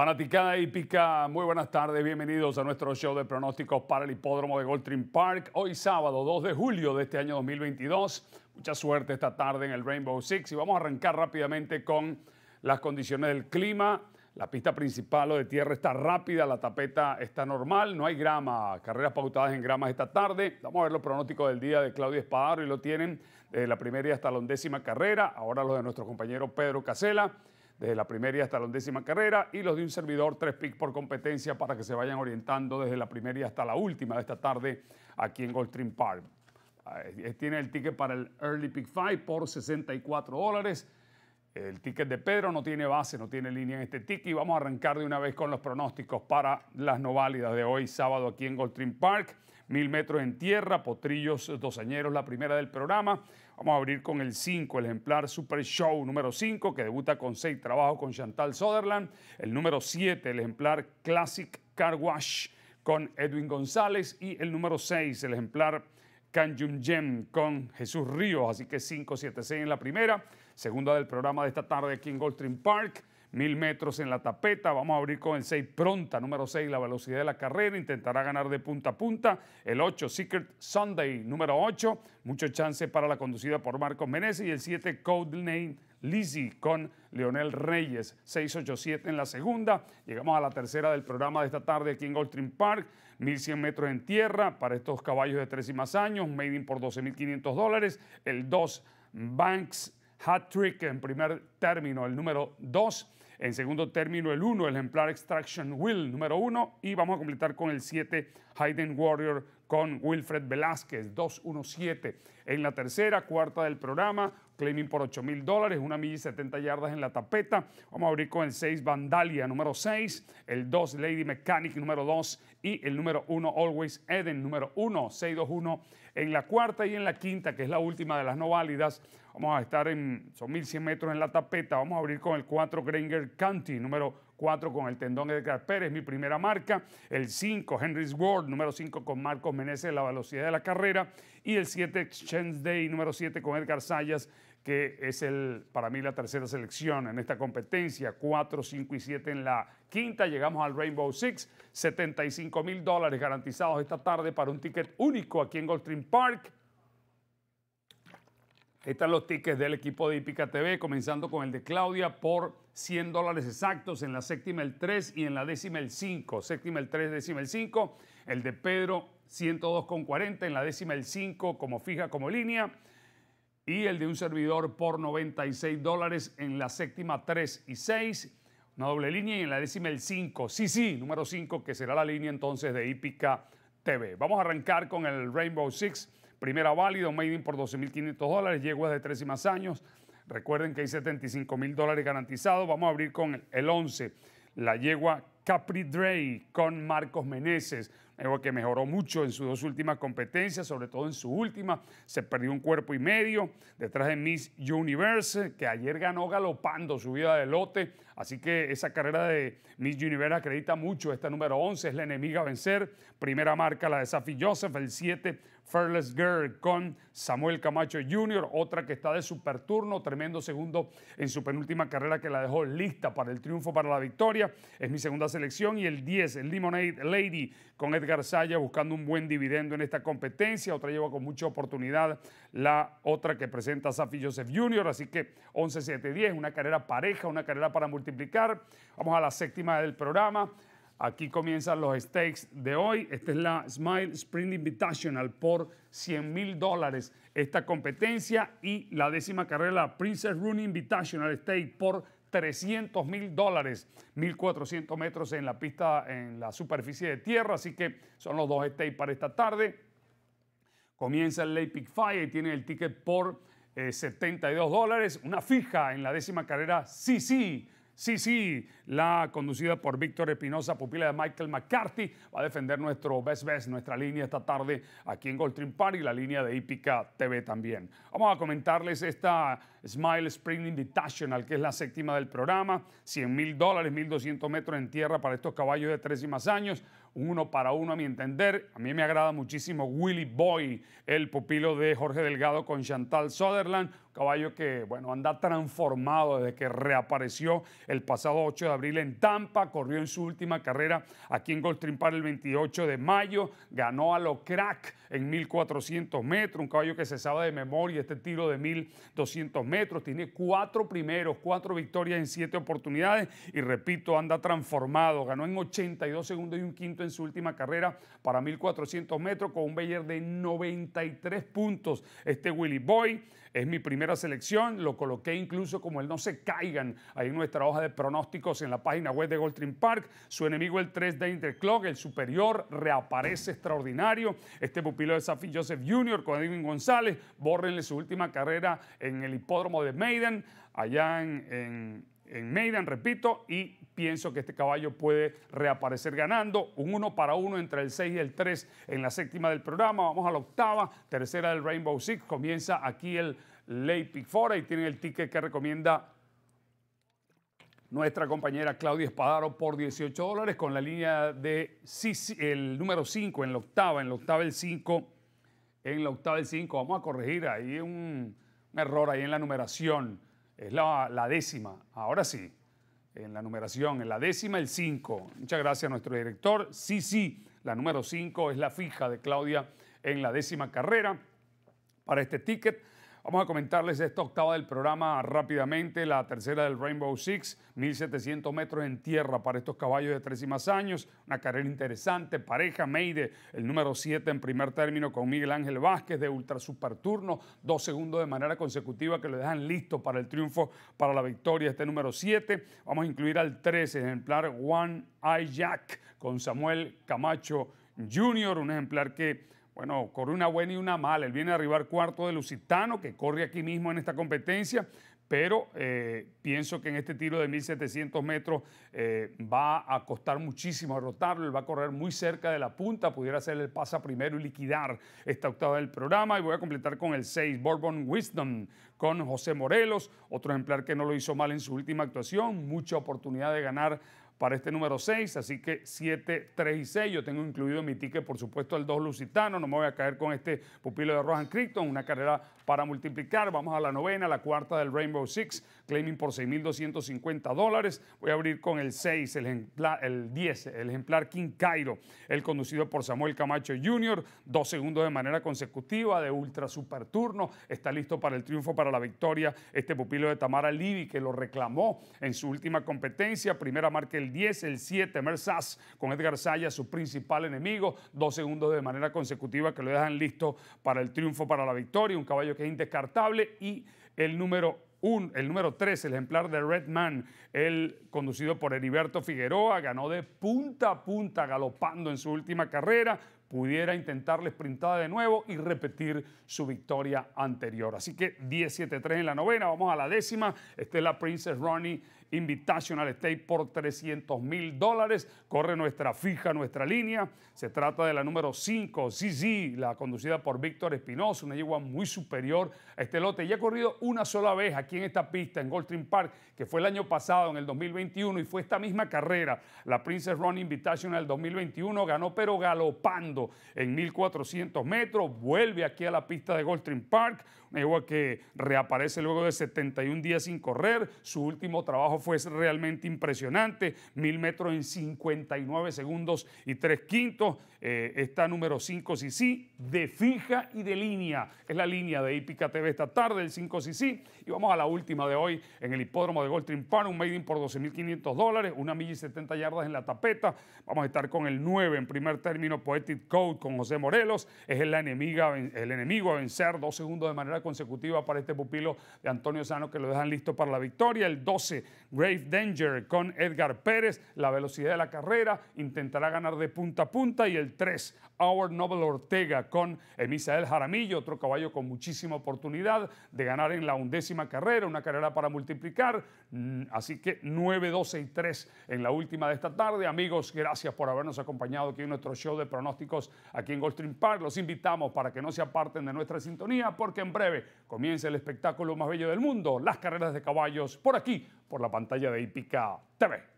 Fanaticada hípica, muy buenas tardes, bienvenidos a nuestro show de pronósticos para el hipódromo de Goldtrim Park. Hoy sábado 2 de julio de este año 2022. Mucha suerte esta tarde en el Rainbow Six y vamos a arrancar rápidamente con las condiciones del clima. La pista principal o de tierra está rápida, la tapeta está normal, no hay grama, carreras pautadas en gramas esta tarde. Vamos a ver los pronósticos del día de Claudio Espadaro y lo tienen desde eh, la primera y hasta la undécima carrera. Ahora los de nuestro compañero Pedro Casela desde la primera hasta la undécima carrera, y los de un servidor, tres picks por competencia para que se vayan orientando desde la primera y hasta la última de esta tarde aquí en Goldstream Park. Eh, tiene el ticket para el Early Pick 5 por 64 dólares. El ticket de Pedro no tiene base, no tiene línea en este ticket y vamos a arrancar de una vez con los pronósticos para las no válidas de hoy sábado aquí en Goldstream Park mil metros en tierra, potrillos eh, dosañeros, la primera del programa. Vamos a abrir con el 5, el ejemplar Super Show número 5, que debuta con 6 Trabajo con Chantal Sutherland. El número 7, el ejemplar Classic Car Wash con Edwin González. Y el número 6, el ejemplar Can Jem con Jesús Ríos. Así que 5, 7, 6 en la primera. Segunda del programa de esta tarde aquí en Goldstream Park mil metros en la tapeta. Vamos a abrir con el 6 pronta, número 6, la velocidad de la carrera. Intentará ganar de punta a punta. El 8, Secret Sunday, número 8. Mucho chance para la conducida por Marcos Menezes. Y el 7, Codename Lizzie con Leonel Reyes, 687 en la segunda. Llegamos a la tercera del programa de esta tarde aquí en Goldstream Park. 1100 metros en tierra para estos caballos de tres y más años. Made in por 12.500 dólares. El 2, Banks Hat-Trick en primer término, el número 2. En segundo término, el 1, el ejemplar Extraction Will, número 1. Y vamos a completar con el 7, Hayden Warrior, con Wilfred Velázquez, 217 En la tercera, cuarta del programa, claiming por 8 mil dólares, una milla y 70 yardas en la tapeta. Vamos a abrir con el 6 Vandalia, número 6, el 2 Lady Mechanic, número 2, y el número 1 Always Eden, número 1, 621. En la cuarta y en la quinta, que es la última de las no válidas, vamos a estar en, son 1100 metros en la tapeta. Vamos a abrir con el 4 Granger County, número 1. 4 con el tendón Edgar Pérez, mi primera marca, el 5 Henry's Ward, número 5 con Marcos Meneses, la velocidad de la carrera, y el 7 Exchange Day, número 7 con Edgar Sayas, que es el, para mí la tercera selección en esta competencia, 4, 5 y 7 en la quinta, llegamos al Rainbow Six, 75 mil dólares garantizados esta tarde para un ticket único aquí en Goldstream Park. Están los tickets del equipo de Ipica TV, comenzando con el de Claudia por 100 dólares exactos, en la séptima el 3 y en la décima el 5. Séptima el 3, décima el 5. El de Pedro 102,40, en la décima el 5 como fija, como línea. Y el de un servidor por 96 dólares en la séptima 3 y 6, una doble línea y en la décima el 5. Sí, sí, número 5 que será la línea entonces de Hípica TV. Vamos a arrancar con el Rainbow Six, primera válido made in por 12.500 dólares, yeguas de 3 y más años, Recuerden que hay 75 mil dólares garantizados. Vamos a abrir con el 11, la yegua Capri Drey con Marcos Meneses algo que mejoró mucho en sus dos últimas competencias, sobre todo en su última. Se perdió un cuerpo y medio detrás de Miss Universe, que ayer ganó galopando su vida de lote. Así que esa carrera de Miss Universe acredita mucho. Esta número 11 es la enemiga a vencer. Primera marca la de Safi Joseph, el 7 Fearless Girl con Samuel Camacho Jr., otra que está de superturno, tremendo segundo en su penúltima carrera que la dejó lista para el triunfo, para la victoria. Es mi segunda selección y el 10, el Lemonade Lady con Edgar Garzaya buscando un buen dividendo en esta competencia. Otra lleva con mucha oportunidad la otra que presenta Safi Joseph Jr. Así que 11-7-10, una carrera pareja, una carrera para multiplicar. Vamos a la séptima del programa. Aquí comienzan los stakes de hoy. Esta es la Smile Sprint Invitational por 100 mil dólares. Esta competencia y la décima carrera, la Princess Rooney Invitational Stake por 300 mil dólares, 1.400 metros en la pista, en la superficie de tierra, así que son los dos stays para esta tarde. Comienza el Late Pick Fire y tiene el ticket por 72 eh, dólares, una fija en la décima carrera, sí, sí, Sí, sí, la conducida por Víctor Espinosa, pupila de Michael McCarthy, va a defender nuestro Best Best, nuestra línea esta tarde aquí en Goldstream Park y la línea de Hípica TV también. Vamos a comentarles esta Smile Spring Invitational, que es la séptima del programa, 100 mil dólares, 1.200 metros en tierra para estos caballos de tres y más años, uno para uno a mi entender. A mí me agrada muchísimo Willy Boy, el pupilo de Jorge Delgado con Chantal Sutherland, caballo que, bueno, anda transformado desde que reapareció el pasado 8 de abril en Tampa, corrió en su última carrera aquí en Goldstream Park el 28 de mayo, ganó a lo crack en 1400 metros, un caballo que se sabe de memoria este tiro de 1200 metros, tiene cuatro primeros, cuatro victorias en siete oportunidades y repito, anda transformado, ganó en 82 segundos y un quinto en su última carrera para 1400 metros con un Bayer de 93 puntos, este Willy Boy. Es mi primera selección, lo coloqué incluso como el no se caigan ahí en nuestra hoja de pronósticos en la página web de Goldstream Park. Su enemigo el 3 d Interclock, el superior, reaparece extraordinario. Este pupilo de Safi Joseph Jr. con Edwin González, borrenle su última carrera en el hipódromo de Maiden, allá en en Maidan, repito, y pienso que este caballo puede reaparecer ganando. Un 1 para 1 entre el 6 y el 3 en la séptima del programa. Vamos a la octava, tercera del Rainbow Six. Comienza aquí el Late Pick Four y tienen el ticket que recomienda nuestra compañera Claudia Espadaro por 18 dólares con la línea de el número 5 en la octava, en la octava el 5, en la octava el 5. Vamos a corregir ahí un, un error ahí en la numeración. Es la, la décima, ahora sí, en la numeración, en la décima el 5. Muchas gracias a nuestro director. Sí, sí, la número 5 es la fija de Claudia en la décima carrera para este ticket. Vamos a comentarles esta octava del programa rápidamente, la tercera del Rainbow Six, 1700 metros en tierra para estos caballos de tres y más años, una carrera interesante, pareja Meide, el número 7 en primer término con Miguel Ángel Vázquez de Ultra Super Turno, dos segundos de manera consecutiva que lo dejan listo para el triunfo, para la victoria, este número 7. Vamos a incluir al 13, ejemplar One Eye Jack con Samuel Camacho Jr., un ejemplar que bueno, corre una buena y una mala. Él viene a arribar cuarto de Lusitano, que corre aquí mismo en esta competencia, pero eh, pienso que en este tiro de 1700 metros eh, va a costar muchísimo derrotarlo, él va a correr muy cerca de la punta, pudiera hacer el pasa primero y liquidar esta octava del programa y voy a completar con el 6, Bourbon Wisdom, con José Morelos, otro ejemplar que no lo hizo mal en su última actuación, mucha oportunidad de ganar para este número 6, así que 7, 3 y 6. Yo tengo incluido mi ticket, por supuesto, el 2 Lusitano. No me voy a caer con este pupilo de Rohan Crichton, una carrera para multiplicar. Vamos a la novena, la cuarta del Rainbow Six, claiming por 6.250 dólares. Voy a abrir con el 6, el, el 10, el ejemplar King Cairo, el conducido por Samuel Camacho Jr., dos segundos de manera consecutiva de ultra super turno. Está listo para el triunfo, para la victoria. Este pupilo de Tamara Livi, que lo reclamó en su última competencia. Primera marca el 10, el 7, Mersas con Edgar Saya, su principal enemigo, dos segundos de manera consecutiva que lo dejan listo para el triunfo, para la victoria, un caballo que es indescartable y el número 1, el número 3, el ejemplar de Red Man, el conducido por Heriberto Figueroa, ganó de punta a punta galopando en su última carrera, pudiera intentar la de nuevo y repetir su victoria anterior. Así que 10-7-3 en la novena, vamos a la décima, esta es la Princess Ronnie Invitational State por 300 mil dólares. Corre nuestra fija, nuestra línea. Se trata de la número 5, sí la conducida por Víctor Espinosa, una yegua muy superior a este lote. Ya ha corrido una sola vez aquí en esta pista, en Goldstream Park, que fue el año pasado, en el 2021, y fue esta misma carrera, la Princess Run Invitational 2021. Ganó, pero galopando en 1400 metros. Vuelve aquí a la pista de Goldstream Park, una yegua que reaparece luego de 71 días sin correr. Su último trabajo fue realmente impresionante. Mil metros en 59 segundos y tres quintos. Eh, está número 5 sí de fija y de línea. Es la línea de Hípica TV esta tarde, el 5 sí Y vamos a la última de hoy en el hipódromo de Goldstream Park. Un maiden por 12.500 dólares, una milla y 70 yardas en la tapeta. Vamos a estar con el 9 en primer término, Poetic Code con José Morelos. Es enemiga, el enemigo a vencer. Dos segundos de manera consecutiva para este pupilo de Antonio Sano que lo dejan listo para la victoria. El 12 Grave Danger con Edgar Pérez, la velocidad de la carrera, intentará ganar de punta a punta y el 3, Our Noble Ortega con Emisael Jaramillo, otro caballo con muchísima oportunidad de ganar en la undécima carrera, una carrera para multiplicar, mm, así que 9, 12 y 3 en la última de esta tarde. Amigos, gracias por habernos acompañado aquí en nuestro show de pronósticos aquí en Goldstream Park. Los invitamos para que no se aparten de nuestra sintonía porque en breve comienza el espectáculo más bello del mundo, las carreras de caballos, por aquí, por la pantalla de Ipica TV.